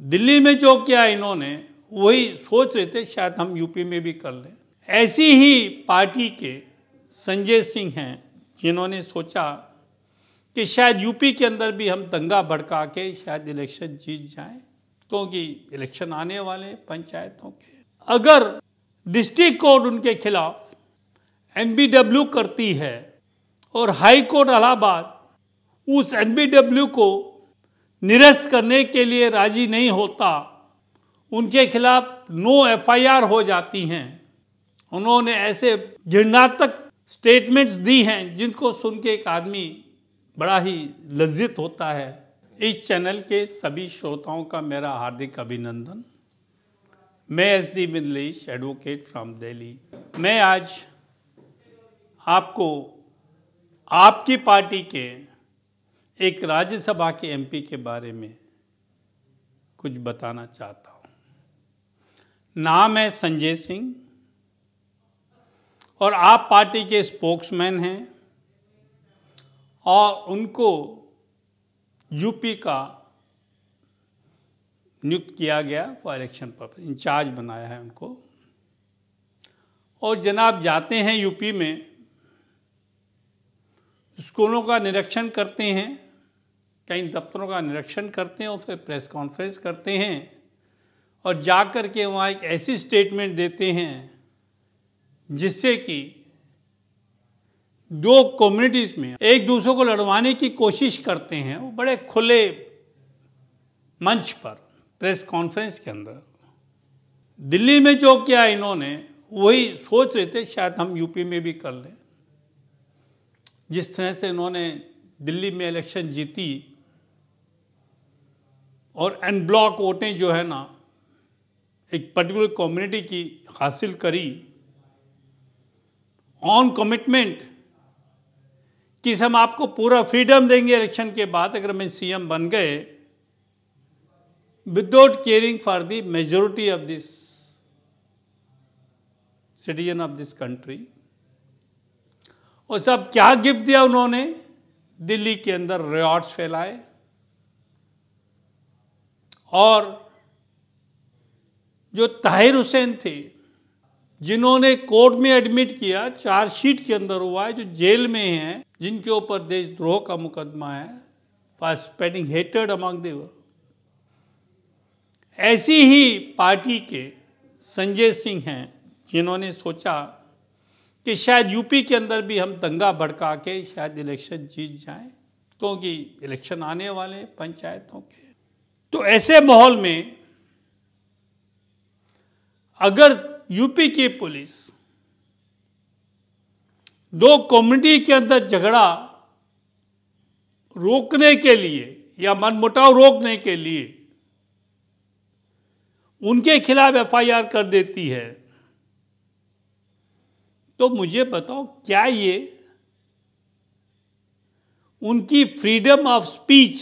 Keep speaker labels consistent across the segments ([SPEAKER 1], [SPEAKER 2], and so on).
[SPEAKER 1] दिल्ली में जो किया इन्होंने वही सोच रहे थे शायद हम यूपी में भी कर लें ऐसी ही पार्टी के संजय सिंह हैं जिन्होंने सोचा कि शायद यूपी के अंदर भी हम दंगा भड़का के शायद इलेक्शन जीत जाएं क्योंकि तो इलेक्शन आने वाले पंचायतों के अगर डिस्ट्रिक्ट कोर्ट उनके खिलाफ एम करती है और हाई कोर्ट इलाहाबाद उस एन को निरस्त करने के लिए राजी नहीं होता उनके खिलाफ नो एफआईआर हो जाती हैं उन्होंने ऐसे घृणात्मक स्टेटमेंट्स दी हैं जिनको सुन के एक आदमी बड़ा ही लज्जित होता है इस चैनल के सभी श्रोताओं का मेरा हार्दिक अभिनंदन मैं S D Midlesh advocate from Delhi मैं आज आपको आपकी पार्टी के एक राज्यसभा के एमपी के बारे में कुछ बताना चाहता हूं नाम है संजय सिंह और आप पार्टी के स्पोक्समैन हैं और उनको यूपी का नियुक्त किया गया वो इलेक्शन पर इंचार्ज बनाया है उनको और जनाब जाते हैं यूपी में स्कूलों का निरीक्षण करते हैं कई दफ्तरों का निरीक्षण करते हैं और फिर प्रेस कॉन्फ्रेंस करते हैं और जा कर के वहाँ एक ऐसी स्टेटमेंट देते हैं जिससे कि दो कम्युनिटीज़ में एक दूसरे को लड़वाने की कोशिश करते हैं वो बड़े खुले मंच पर प्रेस कॉन्फ्रेंस के अंदर दिल्ली में जो किया इन्होंने वही सोच रहे थे शायद हम यूपी में भी कर लें जिस तरह से इन्होंने दिल्ली में इलेक्शन जीती और अनब्लॉक वोटें जो है ना एक पर्टिकुलर कम्युनिटी की हासिल करी ऑन कमिटमेंट कि हम आपको पूरा फ्रीडम देंगे इलेक्शन के बाद अगर मैं सीएम बन गए without caring for the majority of this citizen of this country और सब क्या गिफ्ट दिया उन्होंने दिल्ली के अंदर रिवॉर्ड्स फैलाए और जो ताहिर हुसैन थे जिन्होंने कोर्ट में एडमिट किया चार्जशीट के अंदर हुआ है जो जेल में हैं जिनके ऊपर देशद्रोह का मुकदमा है फॉर स्पेडिंग हेटेड अमंग देवर ऐसी ही पार्टी के संजय सिंह हैं जिन्होंने सोचा कि शायद यूपी के अंदर भी हम दंगा भड़का के शायद इलेक्शन जीत जाएं क्योंकि तो इलेक्शन आने वाले पंचायतों के तो ऐसे माहौल में अगर यूपी की पुलिस दो कम्युनिटी के अंदर झगड़ा रोकने के लिए या मनमुटाव रोकने के लिए उनके खिलाफ एफआईआर कर देती है तो मुझे बताओ क्या ये उनकी फ्रीडम ऑफ स्पीच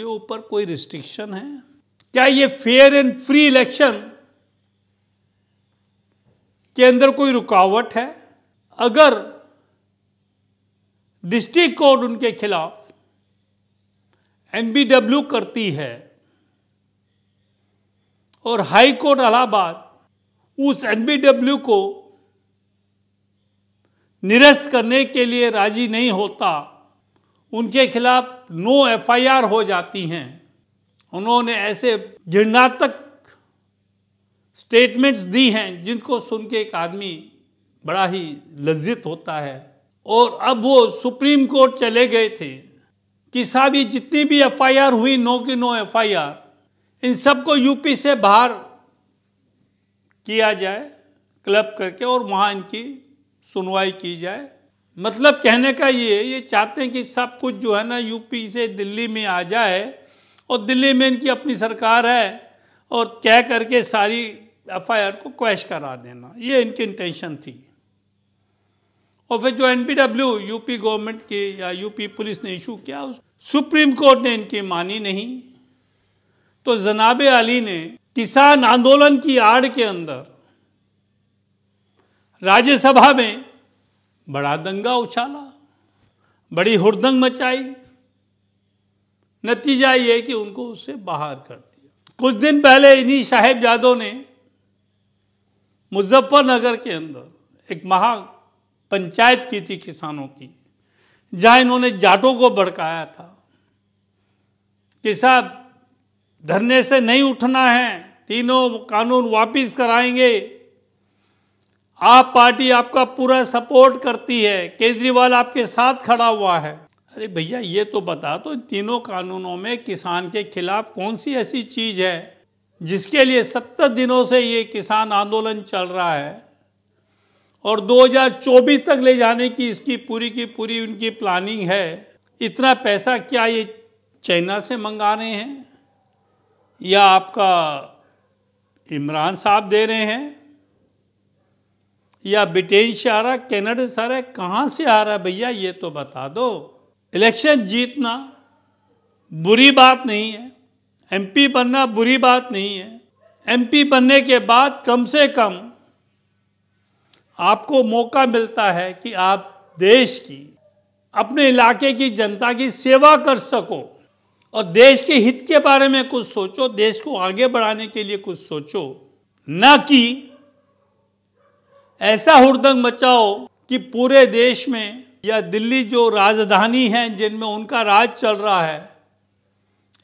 [SPEAKER 1] के ऊपर कोई रिस्ट्रिक्शन है क्या ये फेयर एंड फ्री इलेक्शन के अंदर कोई रुकावट है अगर डिस्ट्रिक्ट कोर्ट उनके खिलाफ एनबीडब्ल्यू करती है और हाई कोर्ट इलाहाबाद उस एनबीडब्ल्यू को निरस्त करने के लिए राजी नहीं होता उनके खिलाफ नो एफआईआर हो जाती हैं उन्होंने ऐसे घृणातक स्टेटमेंट्स दी हैं जिनको सुन के एक आदमी बड़ा ही लज्जित होता है और अब वो सुप्रीम कोर्ट चले गए थे कि साहब ये जितनी भी एफआईआर हुई नो की नो एफआईआर इन सबको यूपी से बाहर किया जाए क्लब करके और वहाँ इनकी सुनवाई की जाए मतलब कहने का ये ये चाहते हैं कि सब कुछ जो है ना यूपी से दिल्ली में आ जाए और दिल्ली में इनकी अपनी सरकार है और कह करके सारी एफआईआर को क्वैश करा देना ये इनकी इंटेंशन थी और फिर जो एनपीडब्ल्यू यूपी गवर्नमेंट के या यूपी पुलिस ने इशू किया उस सुप्रीम कोर्ट ने इनकी मानी नहीं तो जनाब अली ने किसान आंदोलन की आड़ के अंदर राज्यसभा में बड़ा दंगा उछाला बड़ी हुड़दंग मचाई नतीजा ये कि उनको उससे बाहर कर दिया कुछ दिन पहले इन्हीं साहेबजादों ने मुजफ्फरनगर के अंदर एक महा पंचायत की थी किसानों की जहाँ इन्होंने जाटों को भड़काया था कि साहब धरने से नहीं उठना है तीनों कानून वापस कराएंगे आप पार्टी आपका पूरा सपोर्ट करती है केजरीवाल आपके साथ खड़ा हुआ है अरे भैया ये तो बता तो इन तीनों कानूनों में किसान के खिलाफ कौन सी ऐसी चीज़ है जिसके लिए सत्तर दिनों से ये किसान आंदोलन चल रहा है और 2024 तक ले जाने की इसकी पूरी की पूरी उनकी प्लानिंग है इतना पैसा क्या ये चाइना से मंगा रहे हैं या आपका इमरान साहब दे रहे हैं या ब्रिटेन से आ रहा है कैनेडा से आ रहा है कहाँ से आ रहा है भैया ये तो बता दो इलेक्शन जीतना बुरी बात नहीं है एमपी बनना बुरी बात नहीं है एमपी बनने के बाद कम से कम आपको मौका मिलता है कि आप देश की अपने इलाके की जनता की सेवा कर सको और देश के हित के बारे में कुछ सोचो देश को आगे बढ़ाने के लिए कुछ सोचो न कि ऐसा हुड़दंग मचाओ कि पूरे देश में या दिल्ली जो राजधानी है जिनमें उनका राज चल रहा है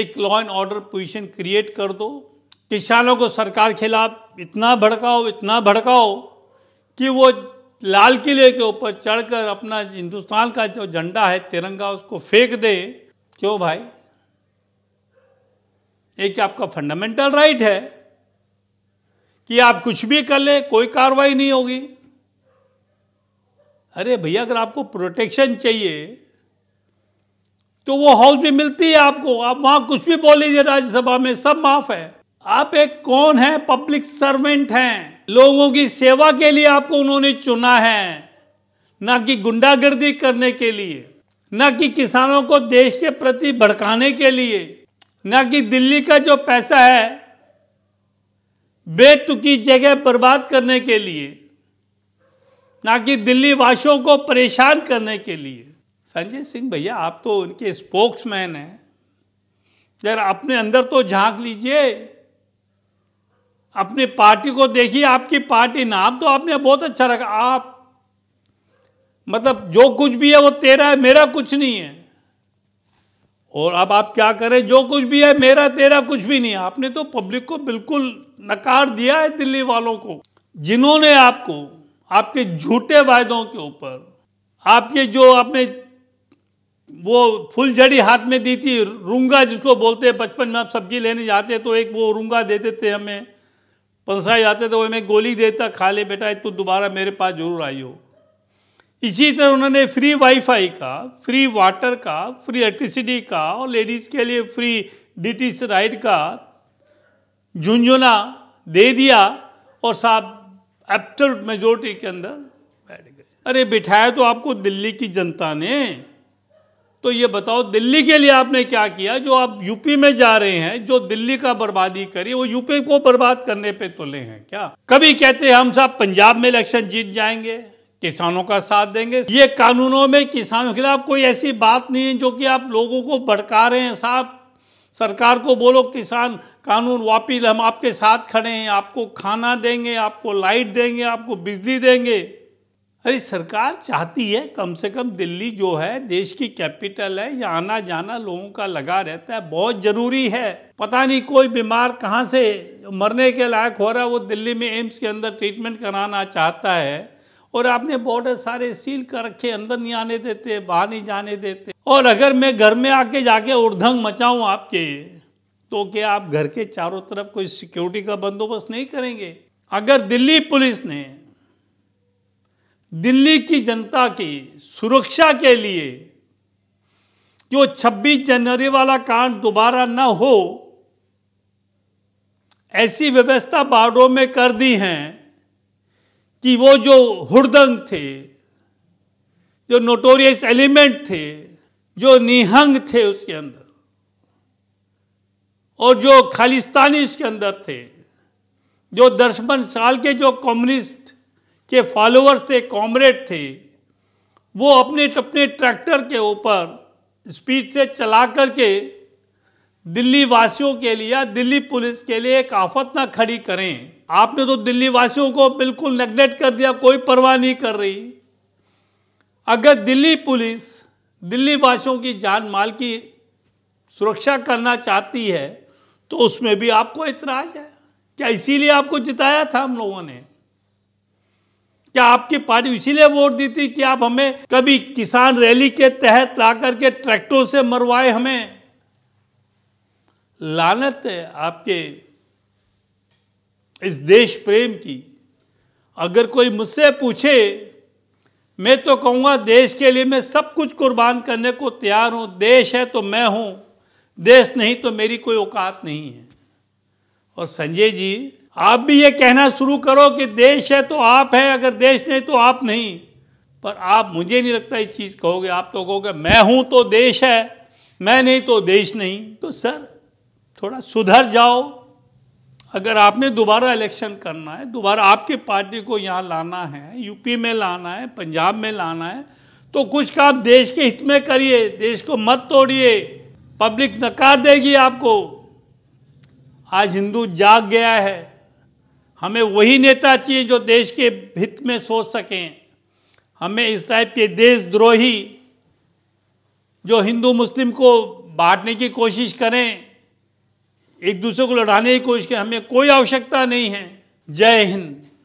[SPEAKER 1] एक law and order position create कर दो किसानों को सरकार खिलाफ इतना भड़काओ इतना भड़काओ कि वो लाल किले के ऊपर चढ़कर अपना हिंदुस्तान का जो झंडा है तिरंगा उसको फेंक दे क्यों भाई एक आपका फंडामेंटल राइट है कि आप कुछ भी कर लें कोई कार्रवाई नहीं होगी अरे भैया अगर आपको प्रोटेक्शन चाहिए तो वो हाउस में मिलती है आपको आप वहां कुछ भी बोल लीजिए राज्यसभा में सब माफ है आप एक कौन है पब्लिक सर्वेंट हैं लोगों की सेवा के लिए आपको उन्होंने चुना है ना कि गुंडागर्दी करने के लिए ना कि किसानों को देश के प्रति भड़काने के लिए ना कि दिल्ली का जो पैसा है बेतुकी जगह बर्बाद करने के लिए ना कि दिल्ली वासियों को परेशान करने के लिए संजय सिंह भैया आप तो उनके स्पोक्समैन हैं जरा अपने अंदर तो झांक लीजिए अपने पार्टी को देखिए आपकी पार्टी नाम तो आपने बहुत अच्छा रखा आप मतलब जो कुछ भी है वो तेरा है मेरा कुछ नहीं है और अब आप क्या करें जो कुछ भी है मेरा तेरा कुछ भी नहीं है आपने तो पब्लिक को बिल्कुल नकार दिया है दिल्ली वालों को जिन्होंने आपको आपके झूठे वायदों के ऊपर आपके जो आपने वो फुलझड़ी हाथ में दी थी रूंगा जिसको बोलते हैं बचपन में आप सब्जी लेने जाते तो एक वो रूंगा देते थे हमें पंसाई जाते थे तो वो हमें गोली देता खा ले बेटा तू तो दोबारा मेरे पास जरूर आई हो इसी तरह उन्होंने फ्री वाईफाई का फ्री वाटर का फ्री इलेक्ट्रिसिटी का और लेडीज़ के लिए फ्री डी टी राइड का झुंझुना दे दिया और साहब एब्सोल्यूट मेजोरिटी के अंदर बैठ गए अरे बिठाया तो आपको दिल्ली की जनता ने तो ये बताओ दिल्ली के लिए आपने क्या किया जो आप यूपी में जा रहे हैं जो दिल्ली का बर्बादी करी वो यूपी को बर्बाद करने पे तुले हैं क्या कभी कहते हैं हम साहब पंजाब में इलेक्शन जीत जाएंगे किसानों का साथ देंगे ये कानूनों में किसानों के खिलाफ कोई ऐसी बात नहीं है जो कि आप लोगों को भड़का रहे हैं साहब सरकार को बोलो किसान कानून वापिस हम आपके साथ खड़े हैं आपको खाना देंगे आपको लाइट देंगे आपको बिजली देंगे अरे सरकार चाहती है कम से कम दिल्ली जो है देश की कैपिटल है यहाँ आना जाना लोगों का लगा रहता है बहुत ज़रूरी है पता नहीं कोई बीमार कहाँ से मरने के लायक हो रहा है वो दिल्ली में एम्स के अंदर ट्रीटमेंट कराना चाहता है और आपने बॉर्डर सारे सील कर रखे अंदर नहीं आने देते बाहर नहीं जाने देते और अगर मैं घर में आके जाके उर्धंग मचाऊं आपके तो क्या आप घर के चारों तरफ कोई सिक्योरिटी का बंदोबस्त नहीं करेंगे अगर दिल्ली पुलिस ने दिल्ली की जनता की सुरक्षा के लिए जो 26 जनवरी वाला कांड दोबारा ना हो ऐसी व्यवस्था बाड़ों में कर दी है कि वो जो हुड़दंग थे जो नोटोरियस एलिमेंट थे जो निहंग थे उसके अंदर और जो खालिस्तानी उसके अंदर थे जो दर्शमन साल के जो कम्युनिस्ट के फॉलोअर्स थे कॉमरेड थे वो अपने अपने ट्रैक्टर के ऊपर स्पीड से चला करके दिल्ली वासियों के लिए या दिल्ली पुलिस के लिए एक आफत ना खड़ी करें आपने तो दिल्ली वासियों को बिल्कुल नेग्लेक्ट कर दिया कोई परवाह नहीं कर रही अगर दिल्ली पुलिस दिल्ली वासियों की जान माल की सुरक्षा करना चाहती है तो उसमें भी आपको इतराज है क्या इसीलिए आपको जिताया था हम लोगों ने क्या आपकी पार्टी इसीलिए वोट दी थी कि आप हमें कभी किसान रैली के तहत ला करके ट्रैक्टरों से मरवाए हमें लानत है आपके इस देश प्रेम की अगर कोई मुझसे पूछे मैं तो कहूँगा देश के लिए मैं सब कुछ कुर्बान करने को तैयार हूँ देश है तो मैं हूँ देश नहीं तो मेरी कोई औकात नहीं है और संजय जी आप भी ये कहना शुरू करो कि देश है तो आप है अगर देश नहीं तो आप नहीं पर आप मुझे नहीं लगता ये चीज़ कहोगे आप तो कहोगे मैं हूँ तो देश है मैं नहीं तो देश नहीं तो सर थोड़ा सुधर जाओ अगर आपने दोबारा इलेक्शन करना है दोबारा आपके पार्टी को यहाँ लाना है यूपी में लाना है पंजाब में लाना है तो कुछ काम देश के हित में करिए देश को मत तोड़िए पब्लिक नकार देगी आपको आज हिंदू जाग गया है हमें वही नेता चाहिए जो देश के हित में सोच सकें हमें इस टाइप के देशद्रोही जो हिंदू मुस्लिम को बांटने की कोशिश करें एक दूसरे को लड़ाने की कोशिश की हमें कोई आवश्यकता नहीं है जय हिंद